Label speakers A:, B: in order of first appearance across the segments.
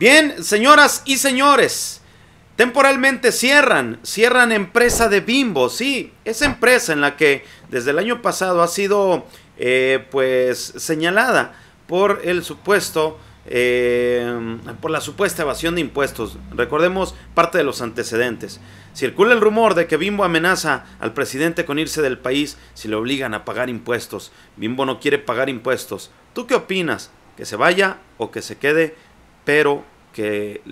A: Bien, señoras y señores, temporalmente cierran, cierran empresa de Bimbo, sí, esa empresa en la que desde el año pasado ha sido eh, pues señalada por el supuesto eh, por la supuesta evasión de impuestos. Recordemos parte de los antecedentes. Circula el rumor de que Bimbo amenaza al presidente con irse del país si le obligan a pagar impuestos. Bimbo no quiere pagar impuestos. ¿Tú qué opinas? ¿Que se vaya o que se quede, pero que,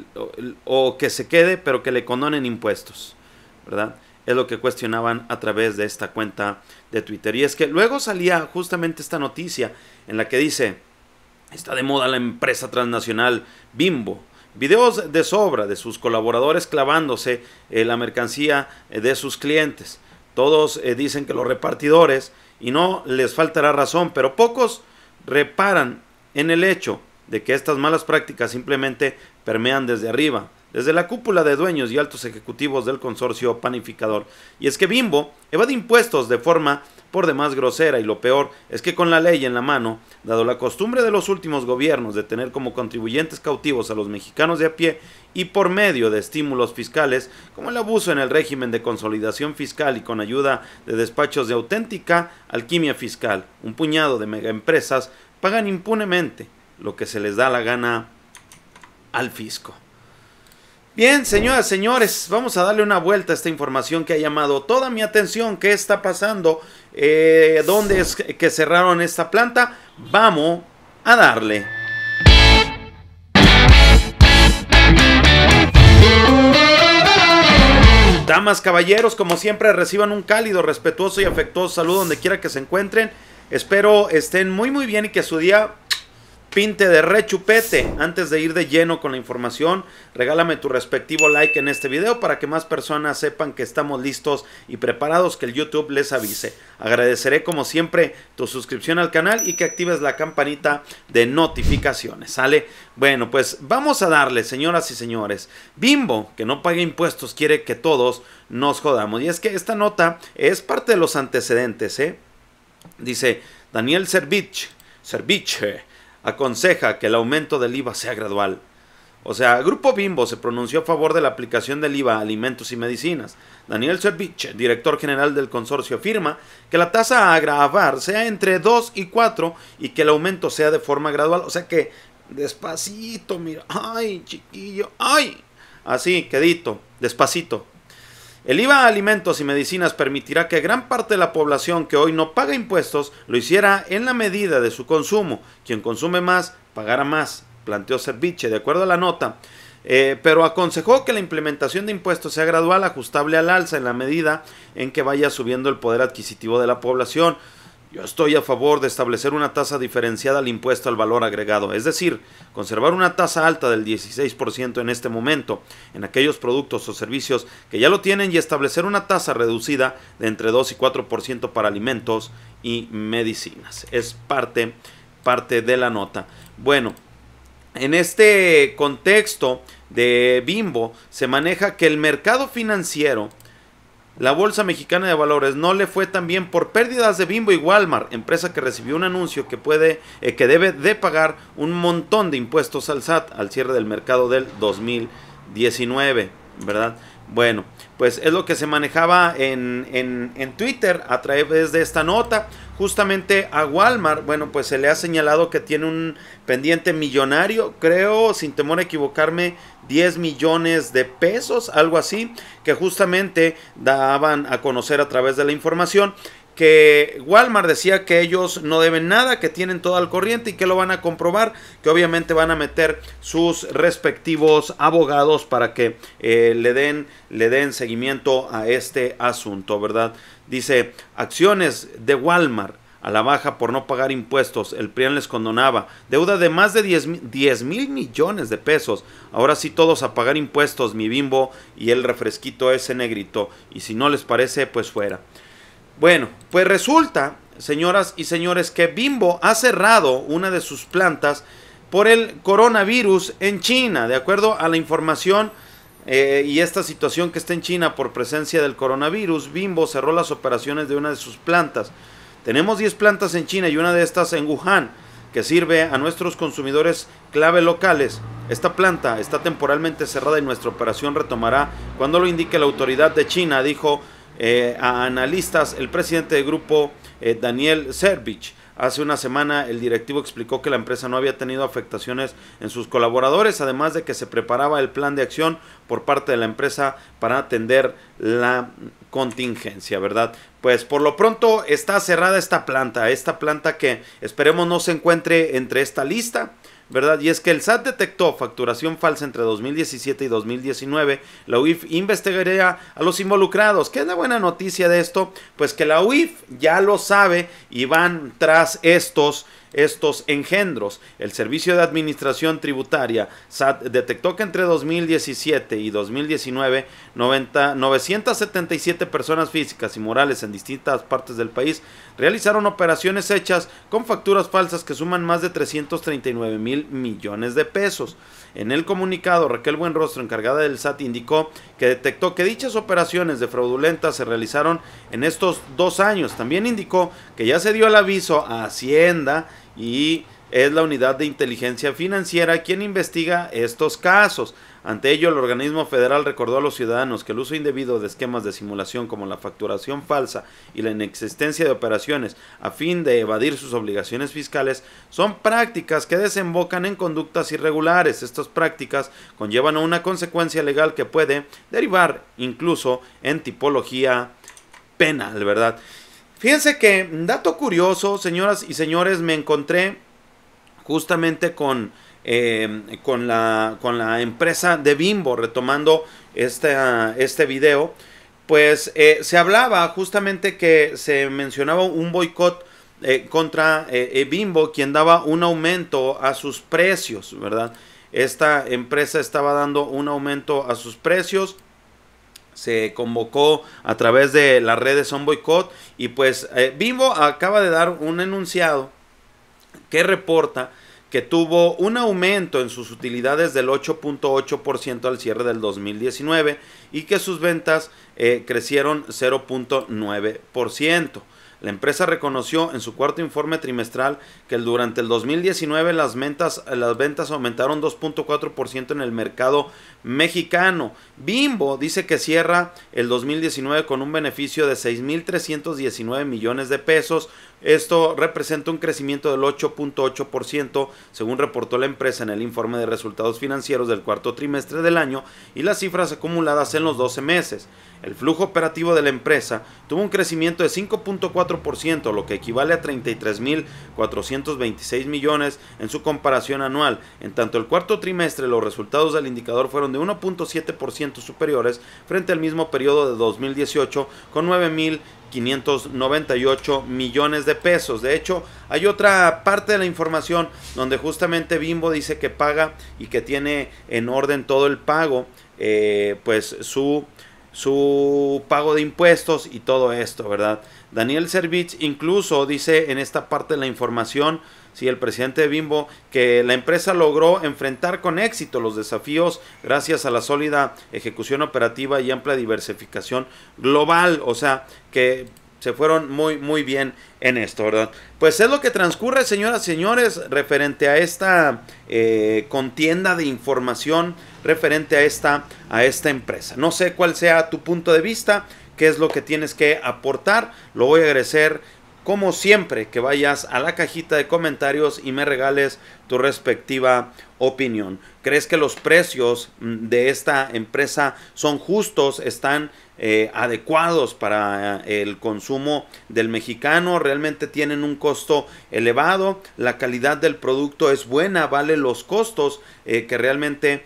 A: o, que se quede, pero que le condonen impuestos, ¿verdad? Es lo que cuestionaban a través de esta cuenta de Twitter. Y es que luego salía justamente esta noticia en la que dice, está de moda la empresa transnacional Bimbo. Videos de sobra de sus colaboradores clavándose eh, la mercancía eh, de sus clientes. Todos eh, dicen que los repartidores, y no les faltará razón, pero pocos reparan en el hecho de que estas malas prácticas simplemente permean desde arriba, desde la cúpula de dueños y altos ejecutivos del consorcio panificador. Y es que Bimbo evade impuestos de forma por demás grosera y lo peor es que con la ley en la mano, dado la costumbre de los últimos gobiernos de tener como contribuyentes cautivos a los mexicanos de a pie y por medio de estímulos fiscales, como el abuso en el régimen de consolidación fiscal y con ayuda de despachos de auténtica alquimia fiscal, un puñado de megaempresas pagan impunemente lo que se les da la gana al fisco. Bien, señoras, señores, vamos a darle una vuelta a esta información que ha llamado toda mi atención. ¿Qué está pasando? Eh, ¿Dónde es que cerraron esta planta? Vamos a darle. Damas, caballeros, como siempre, reciban un cálido, respetuoso y afectuoso saludo donde quiera que se encuentren. Espero estén muy muy bien y que su día pinte de rechupete. Antes de ir de lleno con la información, regálame tu respectivo like en este video para que más personas sepan que estamos listos y preparados que el YouTube les avise. Agradeceré como siempre tu suscripción al canal y que actives la campanita de notificaciones. ¿Sale? Bueno, pues vamos a darle, señoras y señores. Bimbo, que no pague impuestos, quiere que todos nos jodamos. Y es que esta nota es parte de los antecedentes, ¿eh? Dice Daniel Servich, Serviche aconseja que el aumento del IVA sea gradual. O sea, Grupo Bimbo se pronunció a favor de la aplicación del IVA a alimentos y medicinas. Daniel Serviche, director general del consorcio, afirma que la tasa a agravar sea entre 2 y 4 y que el aumento sea de forma gradual. O sea que despacito, mira, ay, chiquillo, ay, así, quedito, despacito, el IVA a alimentos y medicinas permitirá que gran parte de la población que hoy no paga impuestos lo hiciera en la medida de su consumo. Quien consume más, pagará más, planteó Serviche, de acuerdo a la nota. Eh, pero aconsejó que la implementación de impuestos sea gradual, ajustable al alza en la medida en que vaya subiendo el poder adquisitivo de la población. Yo estoy a favor de establecer una tasa diferenciada al impuesto al valor agregado, es decir, conservar una tasa alta del 16% en este momento en aquellos productos o servicios que ya lo tienen y establecer una tasa reducida de entre 2 y 4% para alimentos y medicinas. Es parte, parte de la nota. Bueno, en este contexto de Bimbo se maneja que el mercado financiero la Bolsa Mexicana de Valores no le fue tan bien por pérdidas de Bimbo y Walmart, empresa que recibió un anuncio que, puede, eh, que debe de pagar un montón de impuestos al SAT al cierre del mercado del 2019, ¿verdad? Bueno, pues es lo que se manejaba en, en, Twitter a través de esta nota. Justamente a Walmart, bueno, pues se le ha señalado que tiene un pendiente millonario, creo, sin temor a equivocarme, 10 millones de pesos, algo así, que justamente daban a conocer a través de la información que Walmart decía que ellos no deben nada, que tienen todo al corriente y que lo van a comprobar, que obviamente van a meter sus respectivos abogados para que eh, le, den, le den seguimiento a este asunto, ¿verdad? Dice, acciones de Walmart a la baja por no pagar impuestos. El PRIAN les condonaba deuda de más de 10, 10 mil millones de pesos. Ahora sí todos a pagar impuestos, mi bimbo y el refresquito ese negrito. Y si no les parece, pues fuera. Bueno, pues resulta, señoras y señores, que Bimbo ha cerrado una de sus plantas por el coronavirus en China, de acuerdo a la información eh, y esta situación que está en China por presencia del coronavirus, Bimbo cerró las operaciones de una de sus plantas. Tenemos 10 plantas en China y una de estas en Wuhan, que sirve a nuestros consumidores clave locales. Esta planta está temporalmente cerrada y nuestra operación retomará cuando lo indique la autoridad de China, dijo eh, a analistas el presidente del grupo, eh, Daniel Servich. Hace una semana el directivo explicó que la empresa no había tenido afectaciones en sus colaboradores, además de que se preparaba el plan de acción por parte de la empresa para atender la contingencia, ¿verdad? Pues por lo pronto está cerrada esta planta, esta planta que esperemos no se encuentre entre esta lista. ¿verdad? Y es que el SAT detectó facturación falsa entre 2017 y 2019. La UIF investigaría a los involucrados. ¿Qué es la buena noticia de esto? Pues que la UIF ya lo sabe y van tras estos estos engendros. El Servicio de Administración Tributaria SAT detectó que entre 2017 y 2019 977 personas físicas y morales en distintas partes del país realizaron operaciones hechas con facturas falsas que suman más de 339 mil millones de pesos. En el comunicado, Raquel Buenrostro, encargada del SAT, indicó que detectó que dichas operaciones de fraudulentas se realizaron en estos dos años. También indicó que ya se dio el aviso a Hacienda y es la unidad de inteligencia financiera quien investiga estos casos. Ante ello, el organismo federal recordó a los ciudadanos que el uso indebido de esquemas de simulación como la facturación falsa y la inexistencia de operaciones a fin de evadir sus obligaciones fiscales son prácticas que desembocan en conductas irregulares. Estas prácticas conllevan a una consecuencia legal que puede derivar incluso en tipología penal, ¿verdad? Fíjense que, dato curioso, señoras y señores, me encontré justamente con Em, con, la, con la empresa de Bimbo, retomando este, este video, pues eh, se hablaba justamente que se mencionaba un boicot eh, contra eh, Bimbo, quien daba un aumento a sus precios, ¿verdad? Esta empresa estaba dando un aumento a sus precios se convocó a través de las redes Son boicot y pues Bimbo acaba de dar un enunciado que reporta que tuvo un aumento en sus utilidades del 8.8% al cierre del 2019 y que sus ventas eh, crecieron 0.9%. La empresa reconoció en su cuarto informe trimestral que durante el 2019 las ventas, las ventas aumentaron 2.4% en el mercado mexicano Bimbo dice que cierra el 2019 con un beneficio de 6.319 millones de pesos. Esto representa un crecimiento del 8.8% según reportó la empresa en el informe de resultados financieros del cuarto trimestre del año y las cifras acumuladas en los 12 meses. El flujo operativo de la empresa tuvo un crecimiento de 5.4%, lo que equivale a 33.426 millones en su comparación anual. En tanto el cuarto trimestre los resultados del indicador fueron de 1.7% superiores frente al mismo periodo de 2018 con 9.598 millones de pesos. De hecho, hay otra parte de la información donde justamente Bimbo dice que paga y que tiene en orden todo el pago, eh, pues su su pago de impuestos y todo esto, ¿verdad? Daniel Servich incluso dice en esta parte de la información, si sí, el presidente de Bimbo, que la empresa logró enfrentar con éxito los desafíos gracias a la sólida ejecución operativa y amplia diversificación global, o sea, que se fueron muy, muy bien en esto, ¿verdad? Pues es lo que transcurre, señoras y señores, referente a esta eh, contienda de información, referente a esta, a esta empresa. No sé cuál sea tu punto de vista, qué es lo que tienes que aportar, lo voy a agradecer como siempre, que vayas a la cajita de comentarios y me regales tu respectiva opinión. ¿Crees que los precios mm, de esta empresa son justos? ¿Están eh, adecuados para eh, el consumo del mexicano? ¿Realmente tienen un costo elevado? ¿La calidad del producto es buena? ¿Vale los costos eh, que realmente...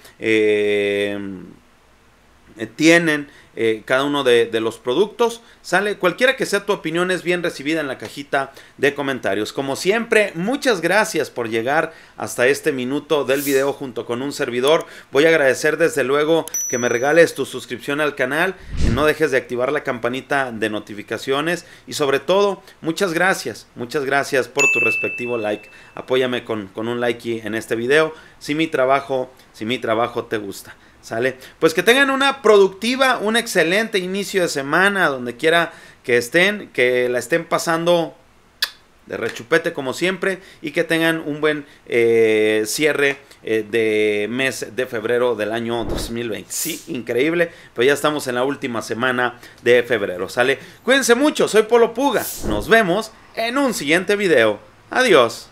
A: Eh, tienen eh, cada uno de, los productos. Sale, cualquiera que sea tu opinión es bien recibida en la cajita de comentarios. Como siempre, muchas gracias por llegar hasta este minuto del video junto con un servidor. Voy a agradecer desde luego que me regales tu suscripción al canal, no dejes de activar la campanita de notificaciones y sobre todo, muchas gracias, muchas gracias por tu respectivo like. Apóyame con, con un like en este video si mi trabajo, si mi trabajo te gusta. ¿Sale? Pues que tengan una productiva, un excelente inicio de semana, donde quiera que estén, que la estén pasando de rechupete como siempre y que tengan un buen eh, cierre eh, de mes de febrero del año 2020. Sí, increíble, pero ya estamos en la última semana de febrero, ¿sale? Cuídense mucho, soy Polo Puga, nos vemos en un siguiente video. Adiós.